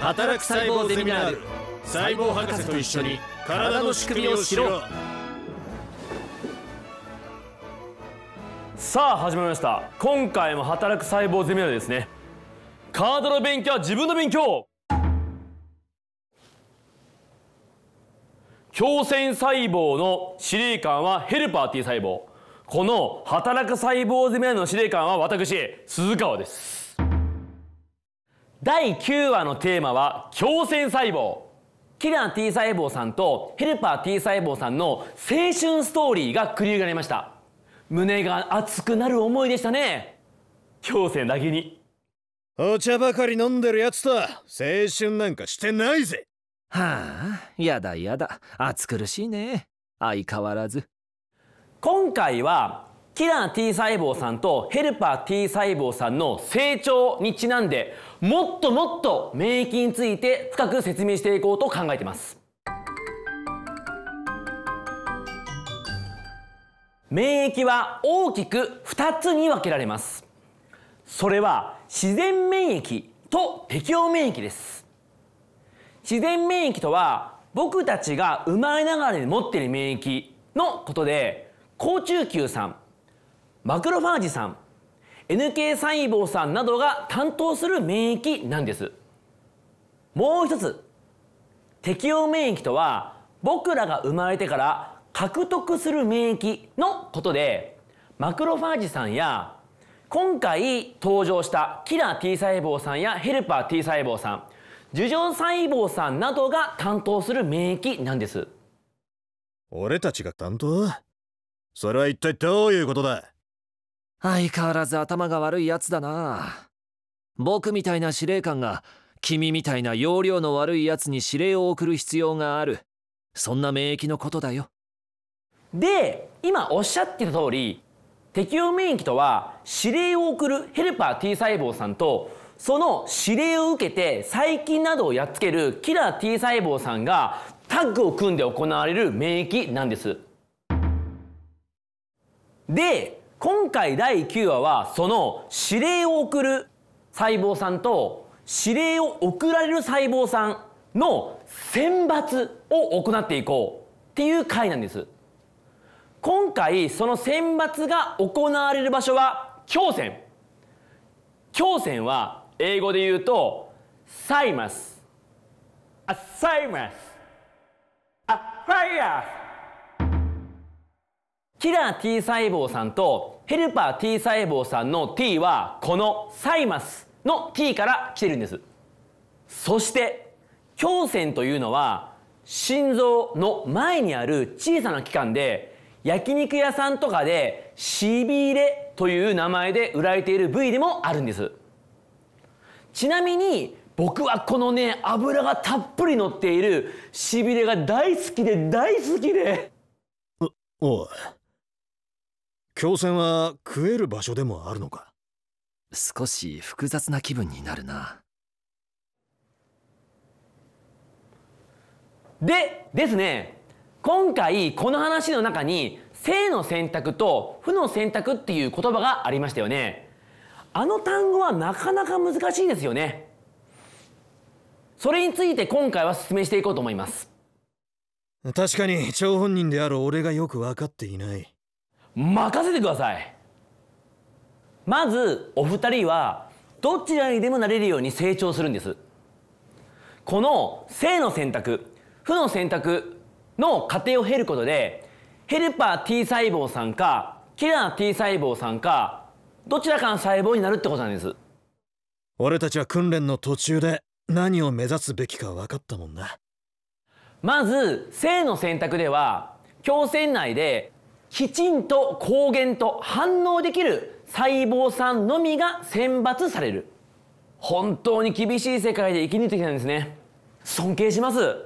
働く細胞ゼミナール細胞博士と一緒に体の仕組みを知ろうさあ始まりました今回も働く細胞ゼミナールですねカードの勉強は自分の勉強強線細胞の司令官はヘルパー T 細胞この働く細胞ゼミナールの司令官は私鈴川です第9話のテーマは強線細胞キラー T 細胞さんとヘルパー T 細胞さんの青春ストーリーが繰り上げられました胸が熱くなる思いでしたね強線だけにお茶ばかり飲んでるやつと青春なんかしてないぜはあやだやだ暑苦しいね相変わらず今回はキラー T 細胞さんとヘルパー T 細胞さんの成長にちなんでもっともっと免疫について深く説明していこうと考えています免疫は大きく2つに分けられますそれは自然免疫と適応免疫です自然免疫とは僕たちが生まれながらに持っている免疫のことで好中球さんマクロファージさん NK 細胞さんなどが担当する免疫なんですもう一つ適応免疫とは僕らが生まれてから獲得する免疫のことでマクロファージさんや今回登場したキラー T 細胞さんやヘルパー T 細胞さん樹状細胞さんなどが担当する免疫なんです俺たちが担当それは一体どういうことだ相変わらず頭が悪いやつだな僕みたいな司令官が君みたいな容量の悪いやつに指令を送る必要があるそんな免疫のことだよで今おっしゃってた通り適応免疫とは指令を送るヘルパー T 細胞さんとその指令を受けて細菌などをやっつけるキラー T 細胞さんがタッグを組んで行われる免疫なんです。で今回第9話はその指令を送る細胞さんと指令を送られる細胞さんの選抜を行っていこうっていう回なんです今回その選抜が行われる場所は胸腺胸腺は英語で言うとサイマスあサイマスあファイアーキラー T 細胞さんとヘルパー T 細胞さんの T はこのサイマスの T から来てるんですそして胸腺というのは心臓の前にある小さな器官で焼肉屋さんとかでしびれという名前で売られている部位でもあるんですちなみに僕はこのね油がたっぷり乗っているしびれが大好きで大好きでおおい狂戦は食える場所でもあるのか少し複雑な気分になるなでですね今回この話の中に正の選択と負の選択っていう言葉がありましたよねあの単語はなかなか難しいですよねそれについて今回は説明していこうと思います確かに張本人である俺がよく分かっていない任せてくださいまずお二人はどちらにでもなれるように成長するんですこの正の選択負の選択の過程を経ることでヘルパー T 細胞さんかキラー T 細胞さんかどちらかの細胞になるってことなんです俺たちは訓練の途中で何を目指すべきか分かったもんなまず正の選択では強制内できちんと抗原と反応できる細胞さんのみが選抜される本当に厳しい世界で生き抜いてきたんですね尊敬します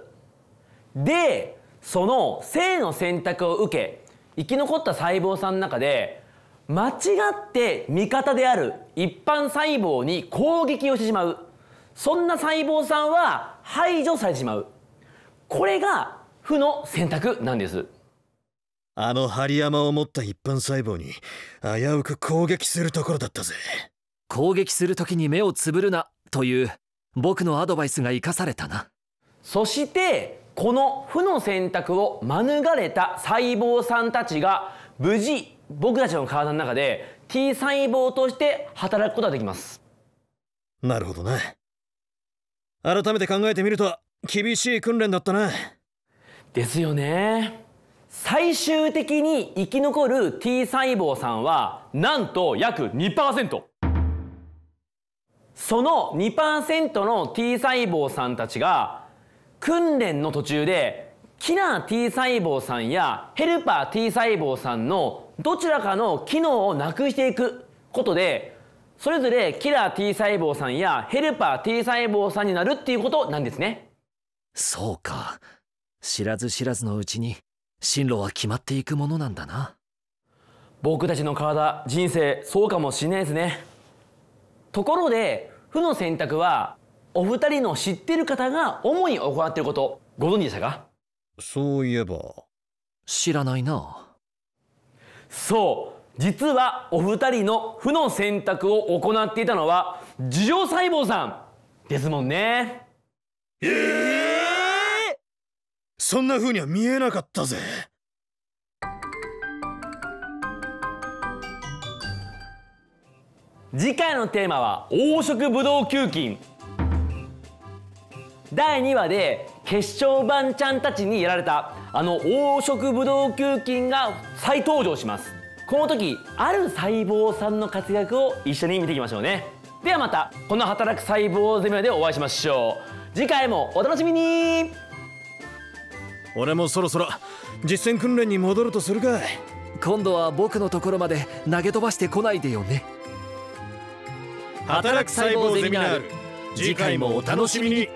でその性の選択を受け生き残った細胞さんの中で間違って味方である一般細胞に攻撃をしてしまうそんな細胞さんは排除されてしまうこれが負の選択なんですあの針山を持った一般細胞に危うく攻撃するところだったぜ攻撃する時に目をつぶるなという僕のアドバイスが生かされたなそしてこの負の選択を免れた細胞さんたちが無事僕たちの体の中で T 細胞として働くことができますなるほどね改めて考えてみると厳しい訓練だったなですよね最終的に生き残る T 細胞さんはなんと約2%その2%の T 細胞さんたちが訓練の途中でキラー T 細胞さんやヘルパー T 細胞さんのどちらかの機能をなくしていくことでそれぞれキラー T 細胞さんやヘルパー T 細胞さんになるっていうことなんですねそうか知らず知らずのうちに進路は決まっていくものなんだな僕たちの体人生そうかもしれないですねところで負の選択はお二人の知ってる方が主に行っていることご存知でしたかそういえば知らないなそう実はお二人の負の選択を行っていたのは樹状細胞さんですもんねえーそんな風には見えなかったぜ次回のテーマは黄色ブドウ球菌第2話で決勝版ちゃんたちにやられたあの黄色ブドウ球菌が再登場しますこの時ある細胞さんの活躍を一緒に見ていきましょうねではまたこの働く細胞攻めでお会いしましょう次回もお楽しみに俺もそろそろ実戦訓練に戻るとするか今度は僕のところまで投げ飛ばしてこないでよね働く細胞ゼミナール次回もお楽しみに